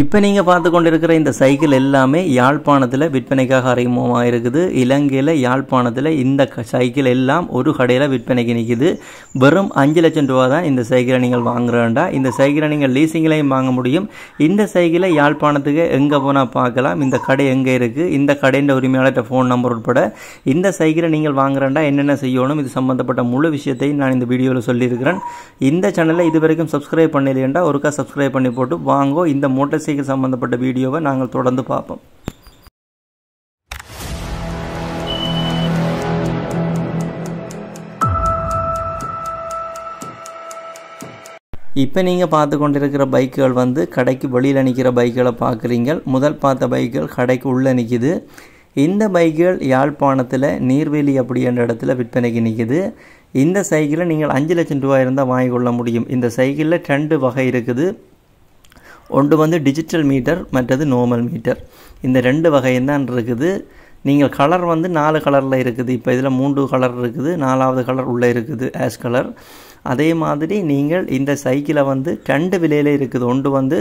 இப்போ நீங்கள் பார்த்து கொண்டு இருக்கிற இந்த சைக்கிள் எல்லாமே யாழ்ப்பாணத்தில் விற்பனைக்காக அறிமுகமாக இருக்குது இலங்கையில் யாழ்ப்பாணத்தில் இந்த சைக்கிள் எல்லாம் ஒரு கடையில் விற்பனைக்கு நிற்கிது வெறும் அஞ்சு லட்சம் ரூபா தான் இந்த சைக்கிளை நீங்கள் வாங்குறேன்டா இந்த சைக்கிளை நீங்கள் லீசிங்லேயும் வாங்க முடியும் இந்த சைக்கிளை யாழ்ப்பாணத்துக்கு எங்கே போனால் பார்க்கலாம் இந்த கடை எங்கே இருக்குது இந்த கடையின் உரிமையாளர்கிட்ட ஃபோன் நம்பர் உட்பட இந்த சைக்கிளை நீங்கள் வாங்குறேன்டா என்னென்ன செய்யணும் இது சம்மந்தப்பட்ட முழு விஷயத்தையும் நான் இந்த வீடியோவில் சொல்லியிருக்கிறேன் இந்த சேனலில் இது வரைக்கும் சப்ஸ்கிரைப் பண்ணலையேண்டா ஒருக்கா சப்ஸ்கிரைப் பண்ணி போட்டு வாங்கோ இந்த மோட்டர் தசைகள் சம்பந்தப்பட்ட வீடியோவை நாங்கள் தொடர்ந்து பார்ப்போம் இப்போ நீங்கள் பார்த்து கொண்டிருக்கிற பைக்குகள் வந்து கடைக்கு வெளியில் நிற்கிற பைக்குகளை பார்க்குறீங்க முதல் பார்த்த பைக்குகள் கடைக்கு உள்ளே நிற்கிது இந்த பைக்குகள் யாழ்ப்பாணத்தில் நீர்வேலி அப்படின்ற இடத்துல விற்பனைக்கு நிற்கிது இந்த சைக்கிளை நீங்கள் அஞ்சு லட்சம் ரூபாய் இருந்தால் வாங்கி கொள்ள முடியும் இந்த சைக்கிளில் ரெண்டு வகை இருக்குது ஒன்று வந்து டிஜிட்டல் மீட்டர் மற்றது நார்மல் மீட்டர் இந்த ரெண்டு வகையும்தான் இருக்குது நீங்கள் கலர் வந்து நாலு கலரில் இருக்குது இப்போ இதில் மூன்று கலர் இருக்குது நாலாவது கலர் உள்ளே இருக்குது ஆஷ் கலர் அதே மாதிரி நீங்கள் இந்த சைக்கிளை வந்து ரெண்டு விலையில் இருக்குது ஒன்று வந்து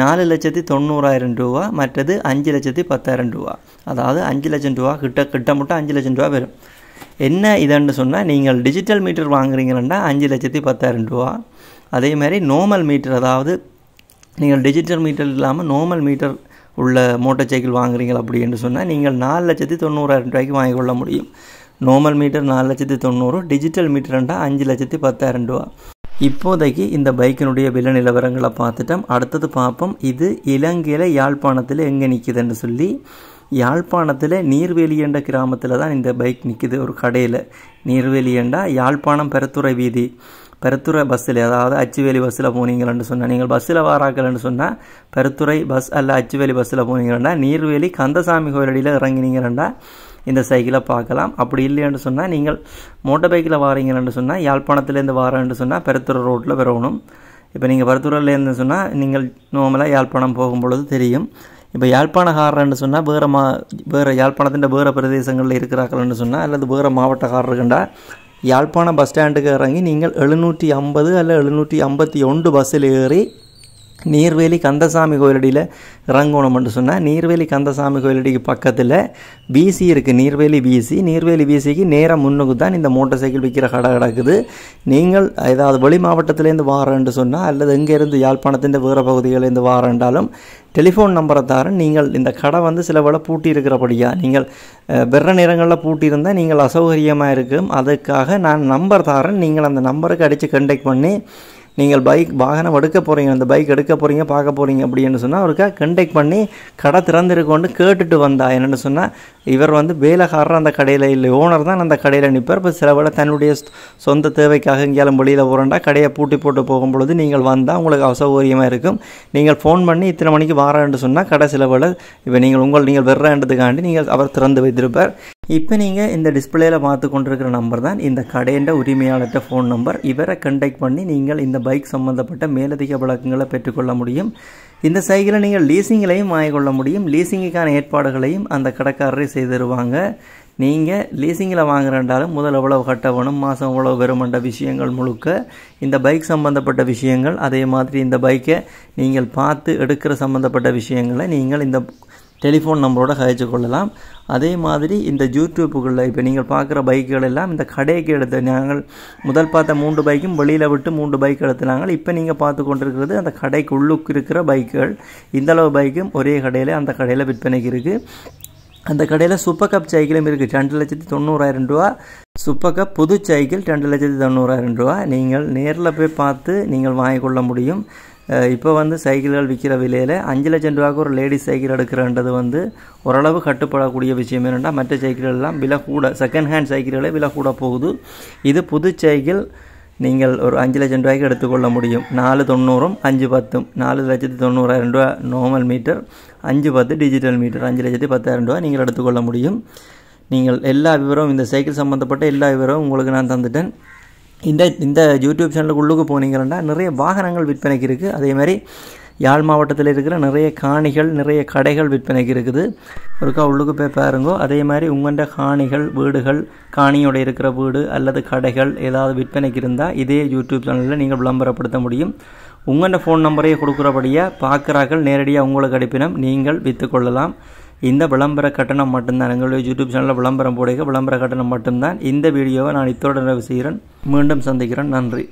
நாலு லட்சத்தி தொண்ணூறாயிரம் ரூபா மற்றது அஞ்சு லட்சத்தி பத்தாயிரம் ரூபா அதாவது அஞ்சு லட்சம் ரூபா கிட்ட கிட்டமட்டும் அஞ்சு லட்சம் ரூபா வரும் என்ன இதுன்னு சொன்னால் நீங்கள் டிஜிட்டல் மீட்டர் வாங்குறீங்கன்னா அஞ்சு லட்சத்தி பத்தாயிரம் ரூபா அதே மாதிரி நோமல் மீட்டர் அதாவது நீங்கள் டிஜிட்டல் மீட்டர் இல்லாமல் நார்மல் மீட்டர் உள்ள மோட்டார் சைக்கிள் வாங்குறீங்க அப்படி என்று சொன்னால் நீங்கள் நாலு லட்சத்தி தொண்ணூறாயிரம் ரூபாய்க்கு கொள்ள முடியும் நார்மல் மீட்டர் நாலு லட்சத்தி தொண்ணூறு டிஜிட்டல் மீட்டர்ன்றால் அஞ்சு லட்சத்தி பத்தாயிரம் ரூபா இப்போதைக்கு இந்த பைக்கினுடைய விலை நிலவரங்களை பார்த்துட்டோம் அடுத்தது பார்ப்போம் இது இலங்கையில் யாழ்ப்பாணத்தில் எங்கே நிற்கிதுன்னு சொல்லி யாழ்ப்பாணத்தில் என்ற கிராமத்தில் தான் இந்த பைக் நிற்கிது ஒரு கடையில் என்றால் யாழ்ப்பாணம் பெறத்துறை வீதி பெருத்துறை பஸ்ஸில் அதாவது அச்சுவேலி பஸ்ஸில் போனீங்கள்னு சொன்னால் நீங்கள் பஸ்ஸில் வாராக்கள்னு சொன்னால் பெருத்துறை பஸ் அல்ல அச்சுவேலி பஸ்ஸில் போனீங்கன்னா நீர்வேலி கந்தசாமி கோயிலடியில் இறங்கினீங்கன்னா இந்த சைக்கிளை பார்க்கலாம் அப்படி இல்லைன்னு சொன்னால் நீங்கள் மோட்டர் பைக்கில் வாரீங்கன்னு சொன்னால் யாழ்ப்பாணத்துலேருந்து வாரேன்னு சொன்னால் பெருத்துறை ரோட்டில் பெறணும் இப்போ நீங்கள் பருத்தூரிலேருந்து சொன்னால் நீங்கள் நோமலாக யாழ்ப்பாணம் போகும்பொழுது தெரியும் இப்போ யாழ்ப்பாண யாழ்ப்பாணக்காரர்னு சொன்னால் வேறு மா வேறு யாழ்ப்பாணத்தின் வேறு பிரதேசங்களில் இருக்கிறார்கள்னு சொன்னால் அல்லது வேறு மாவட்டக்காரர்கள்டா യാഴ്പ്പാണ ബസ് സ്റ്റാൻഡ് ഇറങ്ങി നിങ്ങൾ എഴുന്നൂറ്റി അമ്പത് അല്ല എഴുന്നൂറ്റി അമ്പത്തി ഒൺ ബസ്സിൽ நீர்வேலி கந்தசாமி கோயிலடியில் இறங்கணும் என்று சொன்னால் நீர்வேலி கந்தசாமி கோயிலடிக்கு பக்கத்தில் பிசி இருக்குது நீர்வேலி பிசி நீர்வேலி பிசிக்கு நேராக முன்னுக்கு தான் இந்த மோட்டார் சைக்கிள் விற்கிற கடை கிடக்குது நீங்கள் ஏதாவது வெளி மாவட்டத்திலேருந்து வாரேன்னு சொன்னால் அல்லது இங்கேருந்து யாழ்ப்பாணத்தின் வேறு பகுதிகளிலேருந்து வாரேன்றாலும் டெலிஃபோன் நம்பரை தார நீங்கள் இந்த கடை வந்து சில வேலை பூட்டி இருக்கிறபடியா நீங்கள் வெற நிறங்களில் பூட்டியிருந்தால் நீங்கள் அசௌகரியமாக இருக்கும் அதுக்காக நான் நம்பர் தாரேன் நீங்கள் அந்த நம்பருக்கு அடித்து கண்டெக்ட் பண்ணி நீங்கள் பைக் வாகனம் எடுக்க போகிறீங்க அந்த பைக் எடுக்க போகிறீங்க பார்க்க போகிறீங்க அப்படின்னு சொன்னால் அவருக்கு கண்டெக்ட் பண்ணி கடை திறந்துருக்கோன்னு கேட்டுட்டு வந்தா என்னென்னு சொன்னால் இவர் வந்து வேலைக்காரர் அந்த கடையில் இல்லை ஓனர் தான் அந்த கடையில் நிற்பார் இப்போ சில வேளை தன்னுடைய சொந்த தேவைக்காக இங்கேயாலும் வெளியில் போகிறேன்டா கடையை பூட்டி போட்டு போகும்பொழுது நீங்கள் வந்தால் உங்களுக்கு அசௌகரியமாக இருக்கும் நீங்கள் ஃபோன் பண்ணி இத்தனை மணிக்கு வாரேன்னு சொன்னால் கடை சில வேளை இப்போ நீங்கள் உங்கள் நீங்கள் வெர்றேன்றதுக்காண்டி நீங்கள் அவர் திறந்து வைத்திருப்பார் இப்போ நீங்கள் இந்த டிஸ்பிளேயில் பார்த்து கொண்டிருக்கிற நம்பர் தான் இந்த கடையின்ற உரிமையாளர்கிட்ட ஃபோன் நம்பர் இவரை கண்டெக்ட் பண்ணி நீங்கள் இந்த பைக் சம்மந்தப்பட்ட மேலதிக விளக்கங்களை பெற்றுக்கொள்ள முடியும் இந்த சைக்கிளை நீங்கள் லீசிங்கிலையும் வாங்கிக்கொள்ள முடியும் லீசிங்குக்கான ஏற்பாடுகளையும் அந்த கடைக்காரரே தருவாங்க நீங்கள் லீசிங்கில் வாங்குறண்டாலும் முதல் எவ்வளவு கட்ட மாதம் எவ்வளோ வருமன்ற விஷயங்கள் முழுக்க இந்த பைக் சம்மந்தப்பட்ட விஷயங்கள் அதே மாதிரி இந்த பைக்கை நீங்கள் பார்த்து எடுக்கிற சம்மந்தப்பட்ட விஷயங்களை நீங்கள் இந்த டெலிஃபோன் நம்பரோட கழிச்சு கொள்ளலாம் அதே மாதிரி இந்த யூடியூப்புக்குள்ளே இப்போ நீங்கள் பார்க்குற பைக்குகள் எல்லாம் இந்த கடைக்கு எடுத்த நாங்கள் முதல் பார்த்த மூன்று பைக்கும் வெளியில் விட்டு மூன்று பைக் எடுத்துனாங்க இப்போ நீங்கள் பார்த்து கொண்டிருக்கிறது அந்த கடைக்கு உள்ளுக்கு இருக்கிற பைக்குகள் இந்தளவு பைக்கும் ஒரே கடையில் அந்த கடையில் விற்பனைக்கு இருக்குது அந்த கடையில் சூப்பர் கப் சைக்கிளும் இருக்குது ரெண்டு லட்சத்தி தொண்ணூறாயிரம் ரூபா சூப்பர் கப் புது சைக்கிள் ரெண்டு லட்சத்தி தொண்ணூறாயிரம் ரூபா நீங்கள் நேரில் போய் பார்த்து நீங்கள் வாங்கிக்கொள்ள முடியும் இப்போ வந்து சைக்கிள்கள் விற்கிற விலையில் அஞ்சு லட்சம் ரூபாய்க்கு ஒரு லேடிஸ் சைக்கிள் எடுக்கிறன்றது வந்து ஓரளவு கட்டுப்படக்கூடிய விஷயம் என்னென்னா மற்ற சைக்கிள்கள்லாம் விலை கூட செகண்ட் ஹேண்ட் சைக்கிள்களே விலை கூட போகுது இது புது சைக்கிள் நீங்கள் ஒரு அஞ்சு லட்சம் ரூபாய்க்கு எடுத்துக்கொள்ள முடியும் நாலு தொண்ணூறும் அஞ்சு பத்தும் நாலு லட்சத்து தொண்ணூறாயிரம் ரூபா நார்மல் மீட்டர் அஞ்சு பத்து டிஜிட்டல் மீட்டர் அஞ்சு லட்சத்து பத்தாயிரம் ரூபா நீங்கள் எடுத்துக்கொள்ள முடியும் நீங்கள் எல்லா விவரமும் இந்த சைக்கிள் சம்மந்தப்பட்ட எல்லா விவரமும் உங்களுக்கு நான் தந்துட்டேன் இந்த இந்த யூடியூப் சேனலுக்கு உள்ளுக்கு போனீங்கன்னா நிறைய வாகனங்கள் விற்பனைக்கு இருக்குது அதே மாதிரி யாழ் மாவட்டத்தில் இருக்கிற நிறைய காணிகள் நிறைய கடைகள் விற்பனைக்கு இருக்குது ஒருக்கா உள்ளுக்கு போய் பாருங்கோ அதே மாதிரி உங்கள்கிட்ட காணிகள் வீடுகள் காணியோட இருக்கிற வீடு அல்லது கடைகள் ஏதாவது விற்பனைக்கு இருந்தால் இதே யூடியூப் சேனலில் நீங்கள் விளம்பரப்படுத்த முடியும் உங்கள்கிட்ட ஃபோன் நம்பரையே கொடுக்குறபடியாக பார்க்குறாக்கள் நேரடியாக உங்களுக்கு அடிப்பினம் நீங்கள் விற்று கொள்ளலாம் இந்த விளம்பர கட்டணம் மட்டும்தான் எங்களுடைய யூடியூப் சேனலில் விளம்பரம் போடுகிற விளம்பர கட்டணம் மட்டும்தான் இந்த வீடியோவை நான் இத்தோடு நிறைவு செய்கிறேன் மீண்டும் சந்திக்கிறேன் நன்றி